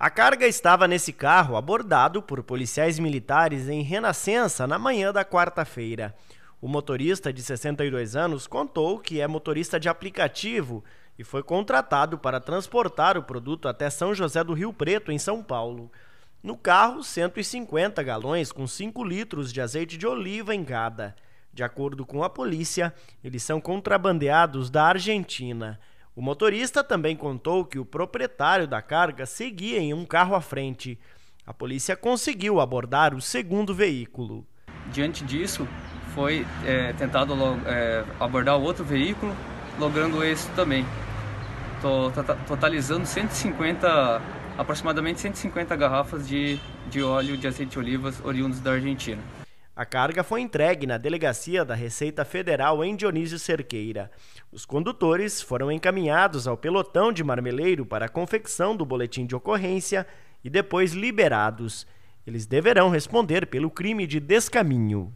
A carga estava nesse carro abordado por policiais militares em Renascença na manhã da quarta-feira. O motorista de 62 anos contou que é motorista de aplicativo e foi contratado para transportar o produto até São José do Rio Preto, em São Paulo. No carro, 150 galões com 5 litros de azeite de oliva em cada. De acordo com a polícia, eles são contrabandeados da Argentina. O motorista também contou que o proprietário da carga seguia em um carro à frente. A polícia conseguiu abordar o segundo veículo. Diante disso, foi é, tentado é, abordar outro veículo, logrando esse também, totalizando 150, aproximadamente 150 garrafas de, de óleo de azeite de olivas oriundos da Argentina. A carga foi entregue na delegacia da Receita Federal em Dionísio Cerqueira. Os condutores foram encaminhados ao pelotão de marmeleiro para a confecção do boletim de ocorrência e depois liberados. Eles deverão responder pelo crime de descaminho.